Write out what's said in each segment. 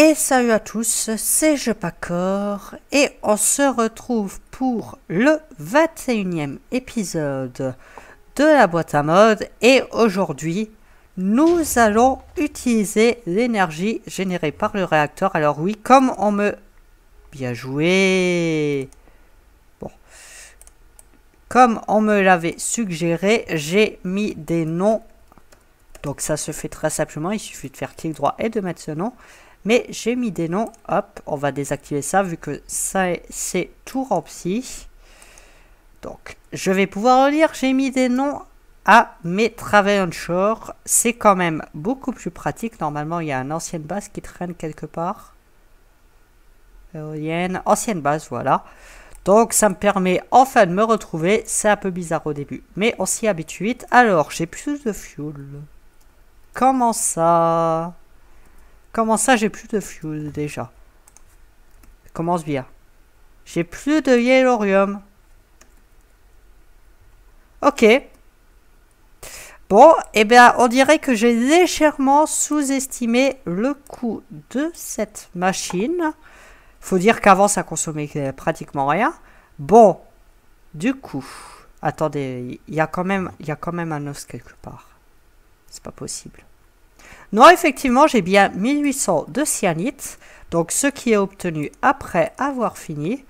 Et salut à tous, c'est Je et on se retrouve pour le 21e épisode de la boîte à mode et aujourd'hui nous allons utiliser l'énergie générée par le réacteur. Alors oui, comme on me... Bien joué Bon. Comme on me l'avait suggéré, j'ai mis des noms. Donc ça se fait très simplement, il suffit de faire clic droit et de mettre ce nom. Mais j'ai mis des noms, hop, on va désactiver ça vu que ça c'est tout rempli. Donc, je vais pouvoir relire, j'ai mis des noms à mes travail onshore. C'est quand même beaucoup plus pratique. Normalement, il y a une ancienne base qui traîne quelque part. Éolienne, ancienne base, voilà. Donc ça me permet enfin de me retrouver. C'est un peu bizarre au début, mais on s'y habitue Alors, j'ai plus de fuel. Comment ça Comment ça, j'ai plus de fuel, déjà commence bien. J'ai plus de yellorium. Ok. Bon, eh bien, on dirait que j'ai légèrement sous-estimé le coût de cette machine. Faut dire qu'avant, ça consommait pratiquement rien. Bon, du coup, attendez, il y, a quand même, y a quand même un os quelque part. C'est pas possible. Non, effectivement, j'ai bien 1800 de cyanite, donc ce qui est obtenu après avoir fini.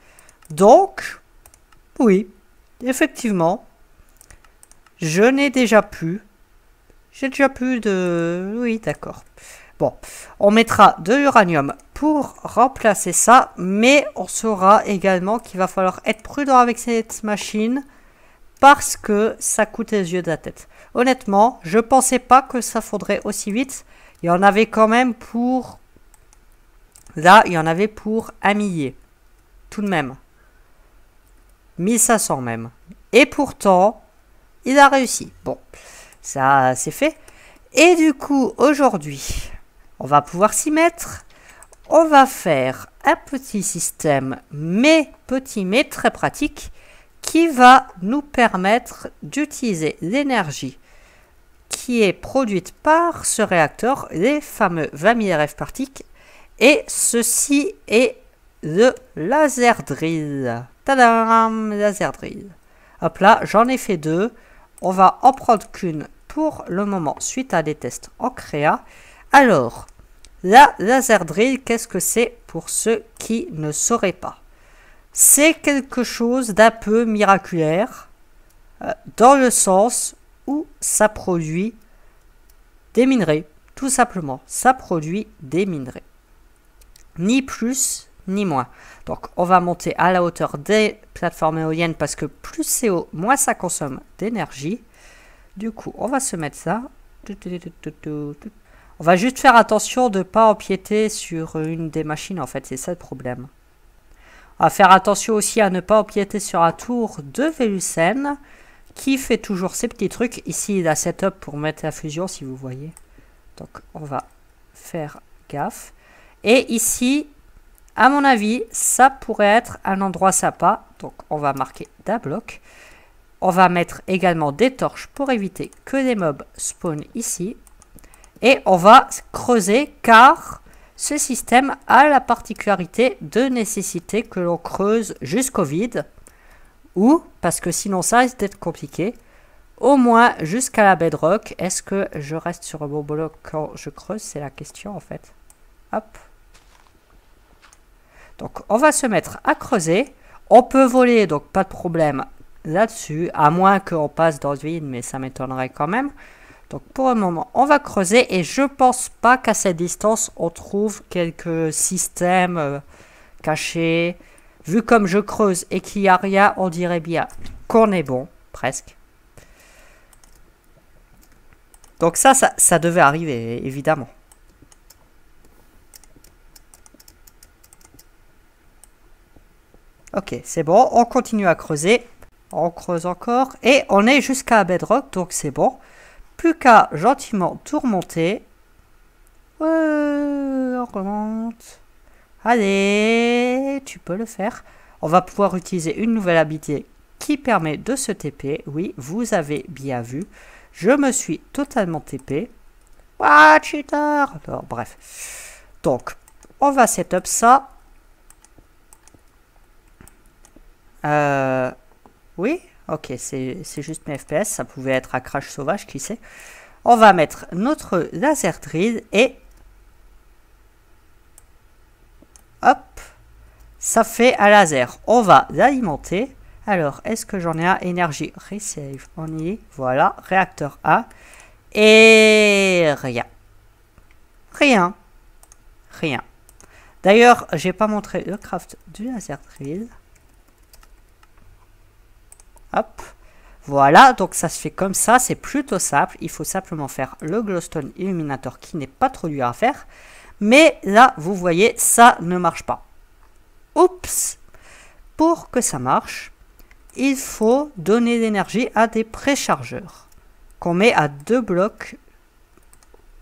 Donc, oui, effectivement, je n'ai déjà plus. J'ai déjà plus de... Oui, d'accord. Bon, on mettra de l'uranium pour remplacer ça, mais on saura également qu'il va falloir être prudent avec cette machine parce que ça coûte les yeux de la tête. Honnêtement, je pensais pas que ça faudrait aussi vite. Il y en avait quand même pour... Là, il y en avait pour un millier. Tout de même. 1500 même. Et pourtant, il a réussi. Bon, ça c'est fait. Et du coup, aujourd'hui, on va pouvoir s'y mettre. On va faire un petit système, mais petit, mais très pratique qui va nous permettre d'utiliser l'énergie qui est produite par ce réacteur, les fameux 20 000 RF et ceci est le laser drill. Tadam, laser drill. Hop là, j'en ai fait deux. On va en prendre qu'une pour le moment suite à des tests en créa. Alors, la laser drill, qu'est-ce que c'est pour ceux qui ne sauraient pas c'est quelque chose d'un peu miraculaire euh, dans le sens où ça produit des minerais, tout simplement. Ça produit des minerais. Ni plus ni moins. Donc on va monter à la hauteur des plateformes éoliennes parce que plus c'est haut, moins ça consomme d'énergie. Du coup, on va se mettre ça. On va juste faire attention de ne pas empiéter sur une des machines en fait, c'est ça le problème. À faire attention aussi à ne pas empiéter sur un tour de Vélucène qui fait toujours ses petits trucs. Ici, il a setup pour mettre la fusion, si vous voyez. Donc, on va faire gaffe. Et ici, à mon avis, ça pourrait être un endroit sympa. Donc, on va marquer d'un bloc. On va mettre également des torches pour éviter que les mobs spawnent ici. Et on va creuser car ce système a la particularité de nécessiter que l'on creuse jusqu'au vide, ou, parce que sinon ça risque d'être compliqué, au moins jusqu'à la bedrock. Est-ce que je reste sur bon bloc quand je creuse C'est la question en fait. Hop. Donc on va se mettre à creuser. On peut voler, donc pas de problème là-dessus, à moins qu'on passe dans le vide, mais ça m'étonnerait quand même. Donc pour le moment, on va creuser et je pense pas qu'à cette distance, on trouve quelques systèmes euh, cachés. Vu comme je creuse et qu'il n'y a rien, on dirait bien qu'on est bon, presque. Donc ça, ça, ça devait arriver, évidemment. Ok, c'est bon, on continue à creuser. On creuse encore et on est jusqu'à bedrock, donc c'est bon plus qu'à gentiment tout remonter. Euh, on remonte. Allez, tu peux le faire. On va pouvoir utiliser une nouvelle habilité qui permet de se TP. Oui, vous avez bien vu. Je me suis totalement TP. Ah, cheater Alors, bref. Donc, on va setup ça. Euh, oui Ok, c'est juste mes FPS, ça pouvait être un crash sauvage, qui sait. On va mettre notre laser drill et... Hop Ça fait un laser. On va l'alimenter. Alors, est-ce que j'en ai un Énergie receive, on y est. Voilà, réacteur A. Et rien. Rien. Rien. D'ailleurs, j'ai pas montré le craft du laser drill. Hop. Voilà, donc ça se fait comme ça, c'est plutôt simple. Il faut simplement faire le Glowstone Illuminator qui n'est pas trop dur à faire. Mais là, vous voyez, ça ne marche pas. Oups Pour que ça marche, il faut donner l'énergie à des préchargeurs qu'on met à deux blocs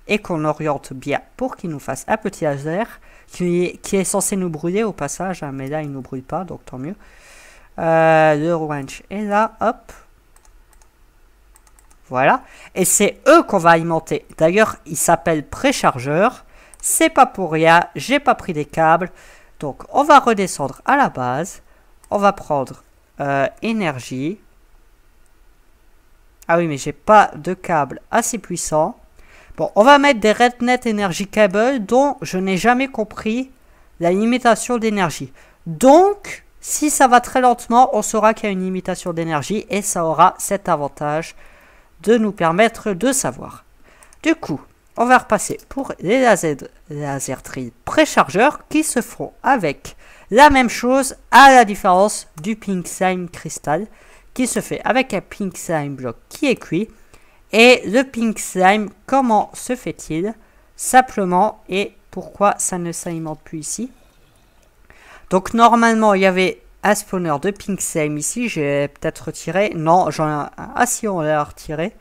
et qu'on oriente bien pour qu'il nous fasse un petit laser qui, est censé nous brûler au passage, hein, mais là il ne nous brûle pas, donc tant mieux. Euh, le wrench Et là, hop, voilà. Et c'est eux qu'on va alimenter. D'ailleurs, ils s'appellent préchargeurs. C'est pas pour rien. J'ai pas pris des câbles. Donc, on va redescendre à la base. On va prendre euh, énergie. Ah oui, mais j'ai pas de câble assez puissant. Bon, on va mettre des RedNet Energy Cable dont je n'ai jamais compris la limitation d'énergie. Donc, si ça va très lentement, on saura qu'il y a une limitation d'énergie et ça aura cet avantage de nous permettre de savoir. Du coup, on va repasser pour les laser, laser préchargeurs qui se font avec la même chose à la différence du pink slime Crystal qui se fait avec un Pink Slime bloc qui est cuit. Et le Pink Slime, comment se fait-il Simplement, et pourquoi ça ne s'alimente plus ici donc normalement, il y avait un spawner de Pink Slime ici. J'ai peut-être retiré. Non, j'en ai un. Ah si, on l'a retiré.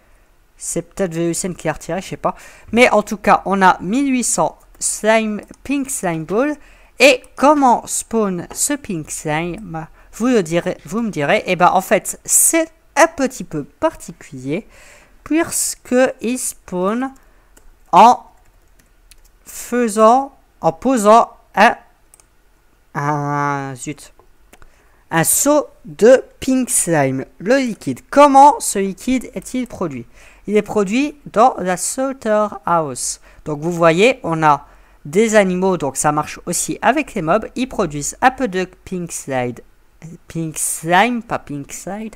C'est peut-être VUSN qui l'a retiré, je sais pas. Mais en tout cas, on a 1800 slime, Pink Slime Ball. Et comment spawn ce Pink Slime bah, vous, vous me direz, et eh ben en fait, c'est un petit peu particulier. Puisque il spawn en faisant, en posant un ah, zut. Un saut de pink slime, le liquide. Comment ce liquide est-il produit Il est produit dans la House. Donc vous voyez, on a des animaux, donc ça marche aussi avec les mobs. Ils produisent un peu de pink slime, pink slime, pas pink slide,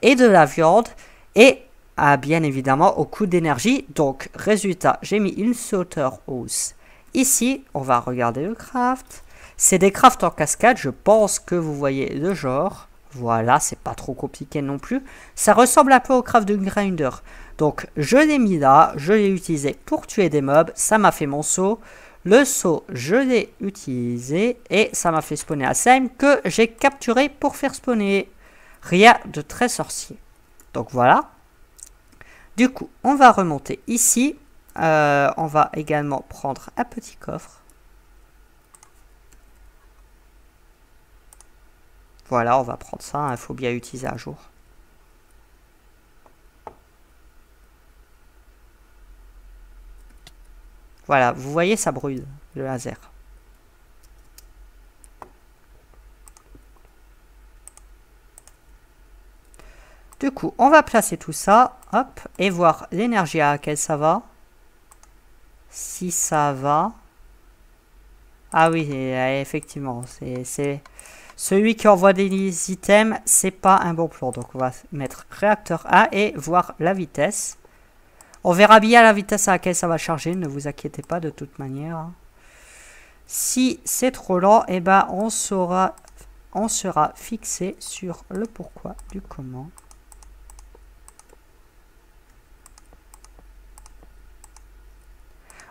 et de la viande. Et ah, bien évidemment au coût d'énergie. Donc résultat, j'ai mis une sauter House. Ici, on va regarder le craft. C'est des crafts en cascade, je pense que vous voyez le genre. Voilà, c'est pas trop compliqué non plus. Ça ressemble un peu au craft de Grinder. Donc, je l'ai mis là, je l'ai utilisé pour tuer des mobs, ça m'a fait mon saut. Le saut, je l'ai utilisé et ça m'a fait spawner un slime que j'ai capturé pour faire spawner. Rien de très sorcier. Donc voilà. Du coup, on va remonter ici. Euh, on va également prendre un petit coffre. Voilà, on va prendre ça, il hein, faut bien utiliser à jour. Voilà, vous voyez, ça brûle, le laser. Du coup, on va placer tout ça, hop, et voir l'énergie à laquelle ça va. Si ça va... Ah oui, euh, effectivement, c'est celui qui envoie des items, c'est pas un bon plan. Donc on va mettre réacteur A et voir la vitesse. On verra bien la vitesse à laquelle ça va charger, ne vous inquiétez pas de toute manière. Hein. Si c'est trop lent, eh ben on saura on sera fixé sur le pourquoi du comment.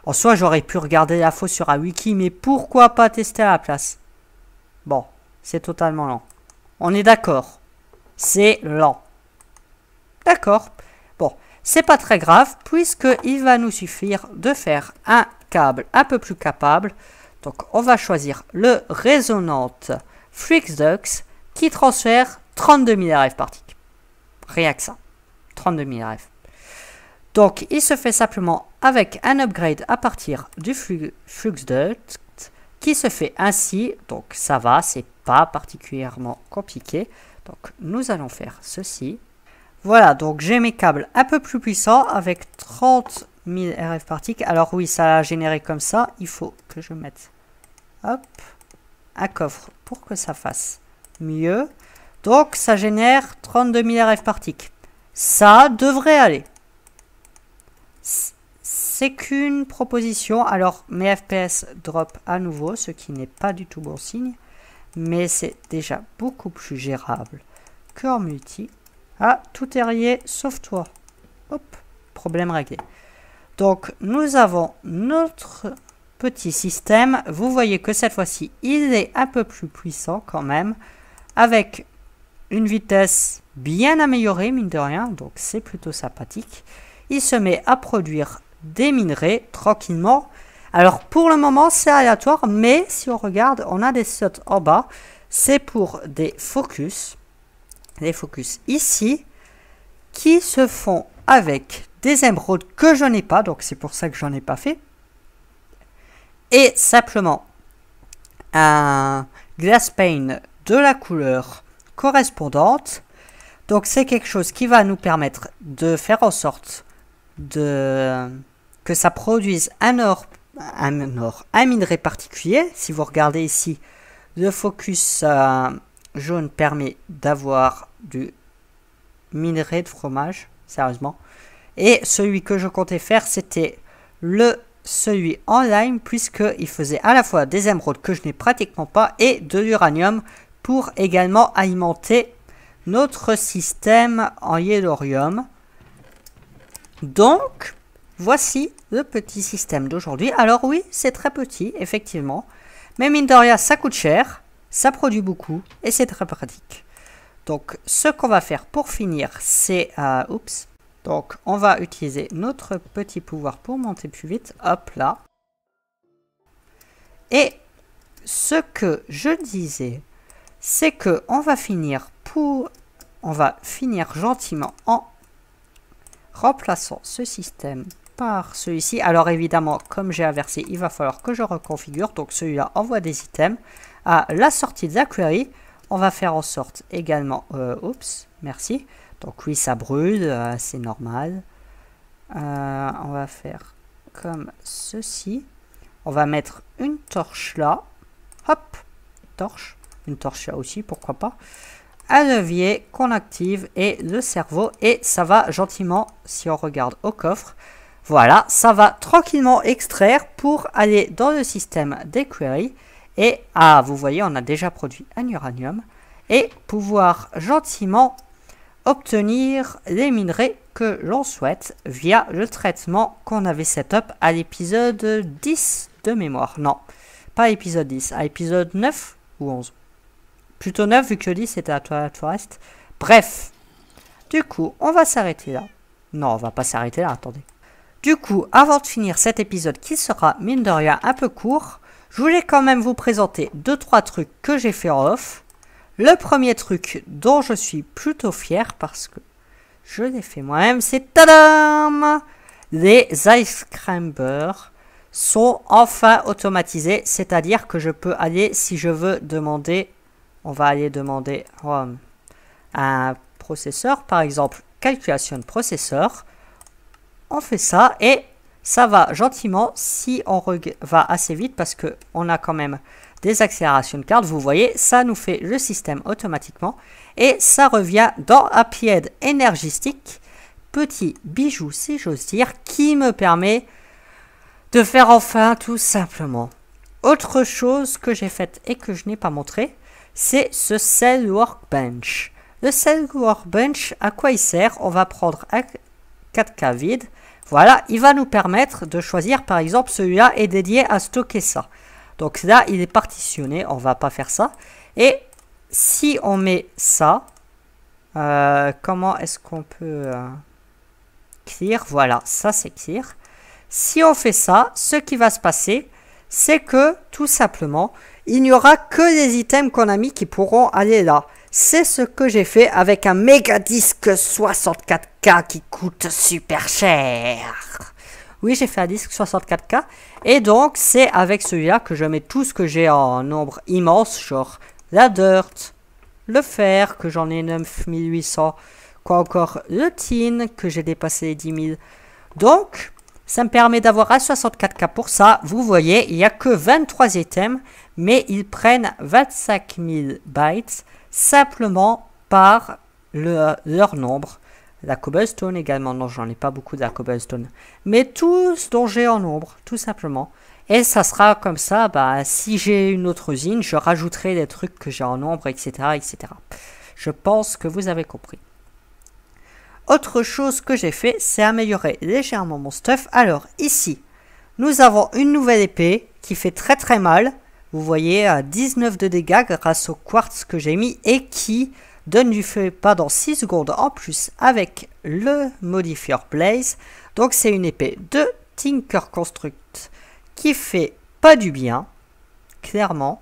En soi, j'aurais pu regarder la l'info sur un wiki, mais pourquoi pas tester à la place Bon, c'est totalement lent. On est d'accord. C'est lent. D'accord. Bon, c'est pas très grave puisque il va nous suffire de faire un câble un peu plus capable. Donc on va choisir le résonante FluxDox qui transfère 32 000 RF par tick. Rien que ça. 32 000 RF. Donc il se fait simplement avec un upgrade à partir du FluxDox se fait ainsi. Donc ça va, c'est pas particulièrement compliqué. Donc nous allons faire ceci. Voilà, donc j'ai mes câbles un peu plus puissants avec 30 000 RF particules. Alors oui, ça a généré comme ça. Il faut que je mette hop, un coffre pour que ça fasse mieux. Donc ça génère 32 000 RF particules. Ça devrait aller c'est qu'une proposition. Alors, mes FPS drop à nouveau, ce qui n'est pas du tout bon signe. Mais c'est déjà beaucoup plus gérable qu'en multi. Ah, tout est rayé, sauf toi. Hop, problème réglé. Donc, nous avons notre petit système. Vous voyez que cette fois-ci, il est un peu plus puissant quand même. Avec une vitesse bien améliorée, mine de rien. Donc, c'est plutôt sympathique il se met à produire des minerais tranquillement. Alors pour le moment c'est aléatoire, mais si on regarde, on a des slots en bas. C'est pour des focus, des focus ici, qui se font avec des émeraudes que je n'ai pas, donc c'est pour ça que j'en ai pas fait. Et simplement un glass pane de la couleur correspondante. Donc c'est quelque chose qui va nous permettre de faire en sorte de ça produise un or, un, un minerai particulier. Si vous regardez ici, le focus euh, jaune permet d'avoir du minerai de fromage, sérieusement. Et celui que je comptais faire, c'était le celui en lime, il faisait à la fois des émeraudes que je n'ai pratiquement pas et de l'uranium pour également alimenter notre système en yellorium. Donc, Voici le petit système d'aujourd'hui. Alors oui, c'est très petit, effectivement. Mais mine de ça coûte cher, ça produit beaucoup et c'est très pratique. Donc ce qu'on va faire pour finir, c'est... Euh, oups. Donc on va utiliser notre petit pouvoir pour monter plus vite. Hop là. Et ce que je disais, c'est que on va finir pour... On va finir gentiment en remplaçant ce système celui-ci. Alors évidemment, comme j'ai inversé, il va falloir que je reconfigure. Donc celui-là envoie des items à la sortie de la query. On va faire en sorte également... Euh, oups, merci. Donc oui, ça brûle, euh, c'est normal. Euh, on va faire comme ceci. On va mettre une torche là. Hop, torche. Une torche là aussi, pourquoi pas. Un levier qu'on active et le cerveau. Et ça va gentiment, si on regarde au coffre, voilà, ça va tranquillement extraire pour aller dans le système des queries. Et, ah, vous voyez, on a déjà produit un uranium. Et pouvoir gentiment obtenir les minerais que l'on souhaite via le traitement qu'on avait setup à l'épisode 10 de mémoire. Non, pas épisode 10, à épisode 9 ou 11. Plutôt 9 vu que 10 était à Toilet Forest. Bref, du coup, on va s'arrêter là. Non, on va pas s'arrêter là, attendez. Du coup, avant de finir cet épisode qui sera, mine de rien, un peu court, je voulais quand même vous présenter 2-3 trucs que j'ai fait en off. Le premier truc dont je suis plutôt fier parce que je l'ai fait moi-même, c'est tadam Les Ice sont enfin automatisés, c'est-à-dire que je peux aller, si je veux, demander, on va aller demander euh, un processeur, par exemple, calculation de processeur, on fait ça et ça va gentiment si on va assez vite parce que on a quand même des accélérations de cartes. Vous voyez, ça nous fait le système automatiquement et ça revient dans Happy énergistique. Petit bijou si j'ose dire qui me permet de faire enfin tout simplement. Autre chose que j'ai faite et que je n'ai pas montré, c'est ce Cell Workbench. Le Cell Workbench, à quoi il sert On va prendre un 4K vide voilà, il va nous permettre de choisir par exemple celui-là est dédié à stocker ça. Donc là, il est partitionné, on va pas faire ça. Et si on met ça, euh, comment est-ce qu'on peut... Euh, clear, voilà, ça c'est clear. Si on fait ça, ce qui va se passer, c'est que tout simplement, il n'y aura que des items qu'on a mis qui pourront aller là. C'est ce que j'ai fait avec un méga disque 64K qui coûte super cher. Oui, j'ai fait un disque 64K. Et donc, c'est avec celui-là que je mets tout ce que j'ai en nombre immense, genre la dirt, le fer, que j'en ai 9800, quoi encore, le tin, que j'ai dépassé les 10 000. Donc, ça me permet d'avoir à 64K pour ça. Vous voyez, il n'y a que 23 items, mais ils prennent 25 000 bytes simplement par leur nombre. La cobblestone également, non j'en ai pas beaucoup de la cobblestone. Mais tout ce dont j'ai en nombre, tout simplement. Et ça sera comme ça, bah, si j'ai une autre usine, je rajouterai des trucs que j'ai en nombre, etc., etc. Je pense que vous avez compris. Autre chose que j'ai fait, c'est améliorer légèrement mon stuff. Alors ici, nous avons une nouvelle épée qui fait très très mal vous voyez, à 19 de dégâts grâce au quartz que j'ai mis et qui donne du feu pendant 6 secondes en plus avec le modifier Blaze. Donc c'est une épée de Tinker Construct qui fait pas du bien, clairement.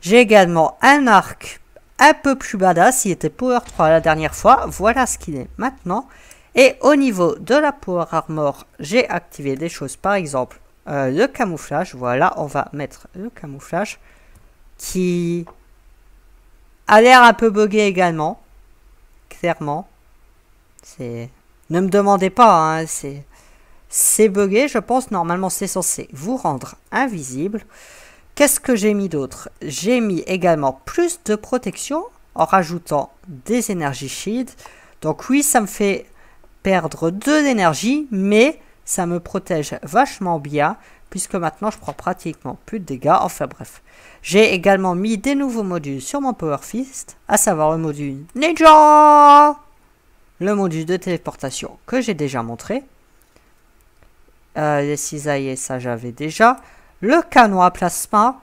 J'ai également un arc un peu plus badass, il était Power 3 la dernière fois, voilà ce qu'il est maintenant. Et au niveau de la Power Armor, j'ai activé des choses par exemple euh, le camouflage. Voilà, on va mettre le camouflage qui a l'air un peu bugué également. Clairement. C'est... Ne me demandez pas, hein, c'est... C'est je pense. Normalement, c'est censé vous rendre invisible. Qu'est-ce que j'ai mis d'autre J'ai mis également plus de protection en rajoutant des énergies shield. Donc oui, ça me fait perdre de l'énergie, mais ça me protège vachement bien puisque maintenant je prends pratiquement plus de dégâts, enfin bref. J'ai également mis des nouveaux modules sur mon Power Fist, à savoir le module Ninja Le module de téléportation que j'ai déjà montré. Euh, les cisailles, ça j'avais déjà. Le canon à plasma.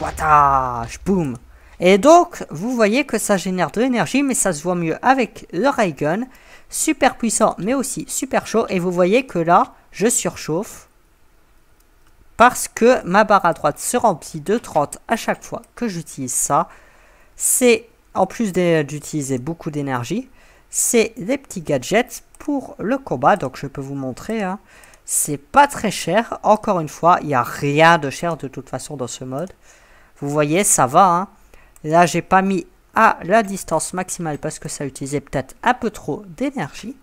Wattage Boum Et donc, vous voyez que ça génère de l'énergie, mais ça se voit mieux avec le Raygun super puissant mais aussi super chaud. Et vous voyez que là, je surchauffe parce que ma barre à droite se remplit de 30 à chaque fois que j'utilise ça. C'est, en plus d'utiliser beaucoup d'énergie, c'est des petits gadgets pour le combat. Donc je peux vous montrer, hein. c'est pas très cher. Encore une fois, il n'y a rien de cher de toute façon dans ce mode. Vous voyez, ça va. Hein. Là, j'ai pas mis la distance maximale parce que ça utilisait peut-être un peu trop d'énergie.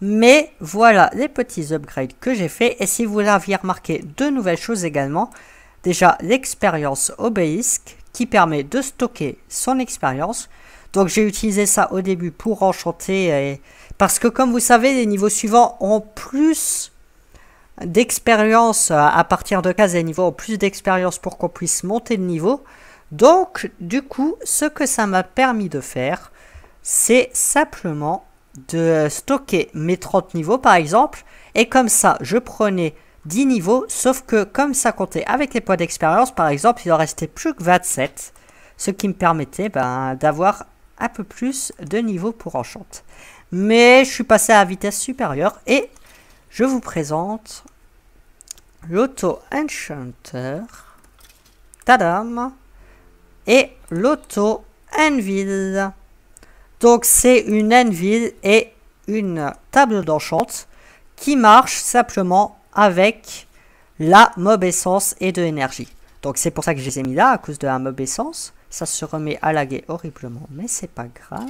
Mais voilà les petits upgrades que j'ai fait. Et si vous l'aviez remarqué, deux nouvelles choses également. Déjà l'expérience obéisque qui permet de stocker son expérience. Donc j'ai utilisé ça au début pour enchanter. Et... Parce que comme vous savez, les niveaux suivants ont plus d'expérience euh, à partir de 15 et niveaux, ont plus d'expérience pour qu'on puisse monter de niveau. Donc, du coup, ce que ça m'a permis de faire, c'est simplement de stocker mes 30 niveaux, par exemple, et comme ça, je prenais 10 niveaux, sauf que comme ça comptait avec les points d'expérience, par exemple, il en restait plus que 27, ce qui me permettait ben, d'avoir un peu plus de niveaux pour Enchante. Mais je suis passé à vitesse supérieure et je vous présente l'Auto Enchanter. Tadam et l'auto-anvil. Donc c'est une anvil et une table d'enchante qui marche simplement avec la mob essence et de l'énergie. Donc c'est pour ça que je les ai mis là, à cause de la mob essence. Ça se remet à laguer horriblement, mais c'est pas grave.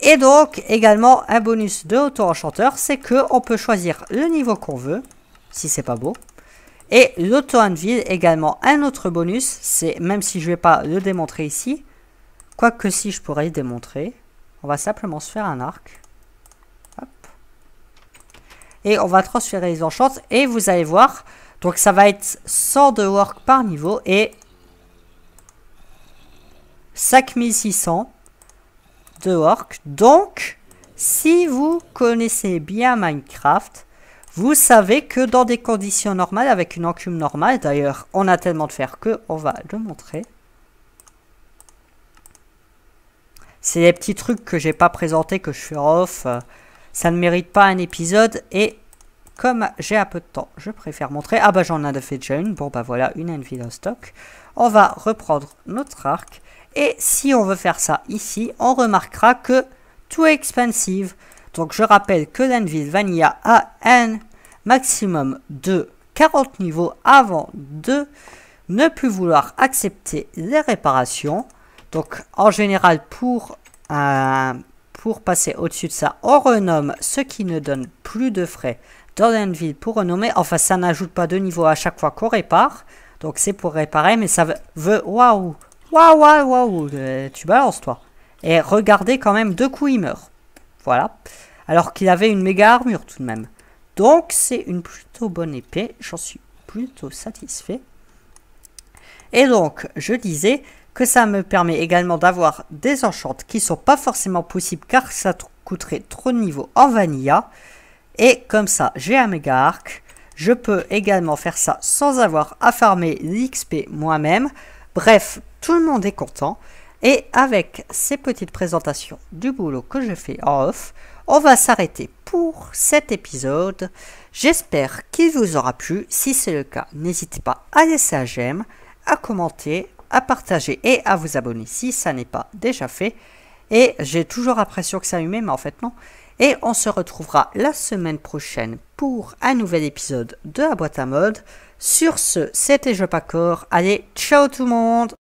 Et donc, également, un bonus de auto-enchanteur, c'est qu'on peut choisir le niveau qu'on veut, si c'est pas beau. Et l'auto-anvil, également un autre bonus, c'est même si je ne vais pas le démontrer ici, quoique si je pourrais le démontrer, on va simplement se faire un arc. Et on va transférer les enchantes et vous allez voir, donc ça va être 100 de work par niveau et 5600 de work. Donc, si vous connaissez bien Minecraft, vous savez que dans des conditions normales, avec une encume normale, d'ailleurs on a tellement de fer que on va le montrer. C'est des petits trucs que j'ai pas présentés, que je suis off. Ça ne mérite pas un épisode et comme j'ai un peu de temps, je préfère montrer. Ah bah j'en ai fait déjà une. Bon bah voilà, une anvil en stock. On va reprendre notre arc. Et si on veut faire ça ici, on remarquera que tout est expensive. Donc je rappelle que l'anvil Vanilla a un maximum de 40 niveaux avant de ne plus vouloir accepter les réparations. Donc en général pour, pour passer au-dessus de ça, on renomme ce qui ne donne plus de frais dans une ville pour renommer. Enfin ça n'ajoute pas de niveau à chaque fois qu'on répare. Donc c'est pour réparer mais ça veut... Waouh Waouh waouh waouh euh, Tu balances toi Et regardez quand même deux coups il meurt. Voilà. Alors qu'il avait une méga armure tout de même. Donc c'est une plutôt bonne épée, j'en suis plutôt satisfait. Et donc, je disais que ça me permet également d'avoir des enchantes qui ne sont pas forcément possibles car ça coûterait trop de niveau en vanilla. Et comme ça, j'ai un méga arc. Je peux également faire ça sans avoir à farmer l'XP moi-même. Bref, tout le monde est content. Et avec ces petites présentations du boulot que je fais en off, on va s'arrêter pour cet épisode. J'espère qu'il vous aura plu. Si c'est le cas, n'hésitez pas à laisser un j'aime, à commenter, à partager et à vous abonner si ça n'est pas déjà fait. Et j'ai toujours l'impression que ça met, mais en fait non. Et on se retrouvera la semaine prochaine pour un nouvel épisode de la boîte à mode. Sur ce, c'était Je Allez, ciao tout le monde